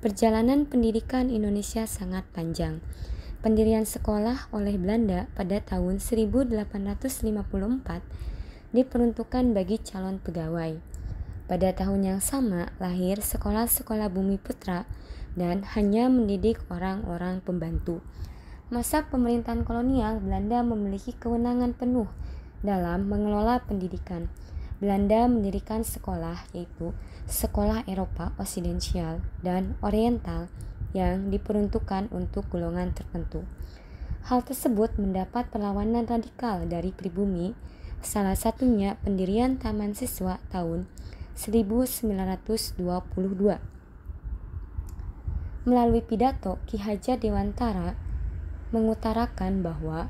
Perjalanan pendidikan Indonesia sangat panjang. Pendirian sekolah oleh Belanda pada tahun 1854 diperuntukkan bagi calon pegawai. Pada tahun yang sama lahir sekolah-sekolah Bumi Putra dan hanya mendidik orang-orang pembantu. Masa pemerintahan kolonial Belanda memiliki kewenangan penuh dalam mengelola pendidikan Belanda mendirikan sekolah yaitu Sekolah Eropa Osidensial dan Oriental yang diperuntukkan untuk golongan tertentu. Hal tersebut mendapat perlawanan radikal dari pribumi, salah satunya pendirian Taman Siswa tahun 1922. Melalui pidato Ki Hajar Dewantara mengutarakan bahwa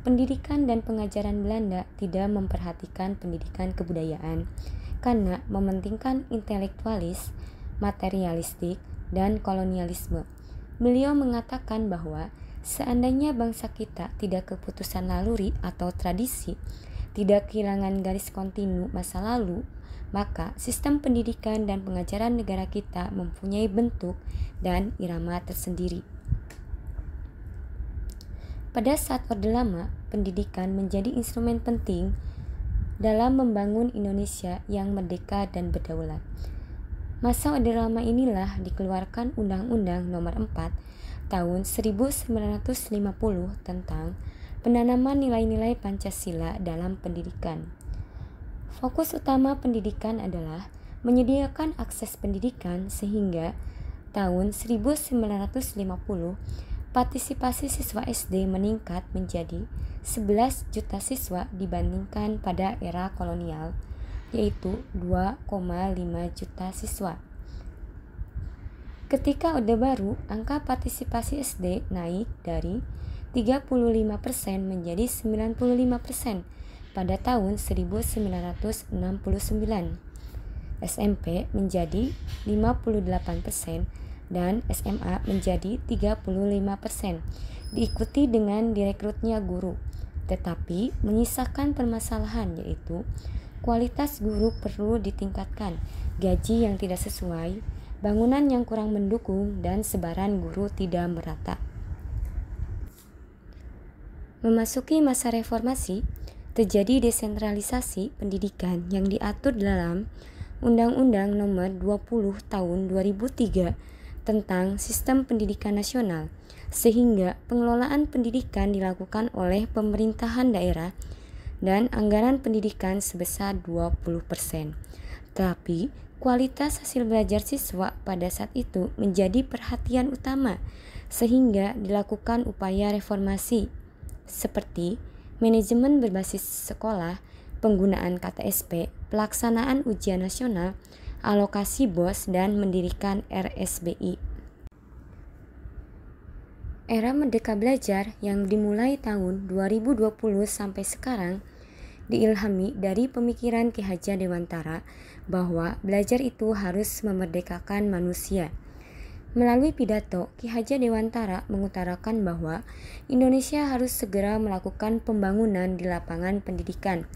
pendidikan dan pengajaran Belanda tidak memperhatikan pendidikan kebudayaan karena mementingkan intelektualis, materialistik, dan kolonialisme. Beliau mengatakan bahwa seandainya bangsa kita tidak keputusan laluri atau tradisi, tidak kehilangan garis kontinu masa lalu, maka sistem pendidikan dan pengajaran negara kita mempunyai bentuk dan irama tersendiri. Pada saat Orde Lama, pendidikan menjadi instrumen penting dalam membangun Indonesia yang merdeka dan berdaulat. Masa Orde Lama inilah dikeluarkan Undang-Undang Nomor 4 Tahun 1950 tentang penanaman nilai-nilai Pancasila dalam pendidikan. Fokus utama pendidikan adalah menyediakan akses pendidikan sehingga tahun 1950 partisipasi siswa SD meningkat menjadi 11 juta siswa dibandingkan pada era kolonial, yaitu 2,5 juta siswa. Ketika Orde Baru, angka partisipasi SD naik dari 35% menjadi 95% pada tahun 1969. SMP menjadi 58% dan SMA menjadi 35%, diikuti dengan direkrutnya guru. Tetapi menyisakan permasalahan yaitu kualitas guru perlu ditingkatkan, gaji yang tidak sesuai, bangunan yang kurang mendukung, dan sebaran guru tidak merata. Memasuki masa reformasi, terjadi desentralisasi pendidikan yang diatur dalam Undang-Undang Nomor 20 Tahun 2003 tentang sistem pendidikan nasional, sehingga pengelolaan pendidikan dilakukan oleh pemerintahan daerah dan anggaran pendidikan sebesar 20%. Tapi kualitas hasil belajar siswa pada saat itu menjadi perhatian utama, sehingga dilakukan upaya reformasi seperti manajemen berbasis sekolah, penggunaan KTSP, pelaksanaan ujian nasional, alokasi BOS dan mendirikan RSBI. Era Merdeka Belajar yang dimulai tahun 2020 sampai sekarang diilhami dari pemikiran Ki Hajar Dewantara bahwa belajar itu harus memerdekakan manusia. Melalui pidato, Ki Hajar Dewantara mengutarakan bahwa Indonesia harus segera melakukan pembangunan di lapangan pendidikan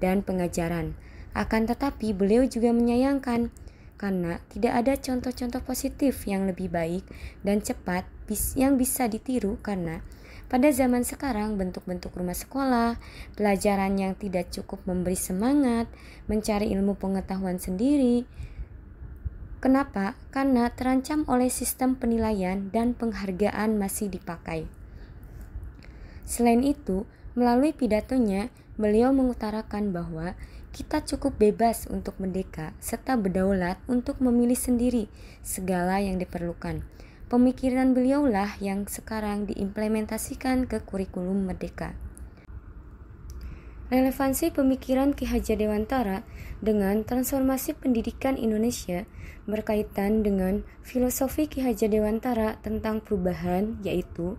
dan pengajaran akan tetapi, beliau juga menyayangkan karena tidak ada contoh-contoh positif yang lebih baik dan cepat yang bisa ditiru karena pada zaman sekarang bentuk-bentuk rumah sekolah, pelajaran yang tidak cukup memberi semangat, mencari ilmu pengetahuan sendiri. Kenapa? Karena terancam oleh sistem penilaian dan penghargaan masih dipakai. Selain itu, melalui pidatonya, beliau mengutarakan bahwa kita cukup bebas untuk merdeka serta berdaulat untuk memilih sendiri segala yang diperlukan. Pemikiran beliaulah yang sekarang diimplementasikan ke kurikulum merdeka. Relevansi pemikiran Ki Hajar Dewantara dengan transformasi pendidikan Indonesia berkaitan dengan filosofi Ki Hajar Dewantara tentang perubahan yaitu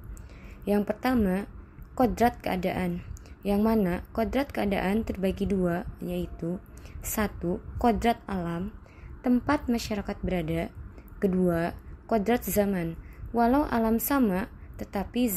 yang pertama, kodrat keadaan yang mana kodrat keadaan terbagi dua, yaitu satu kodrat alam, tempat masyarakat berada, kedua kodrat zaman. Walau alam sama, tetapi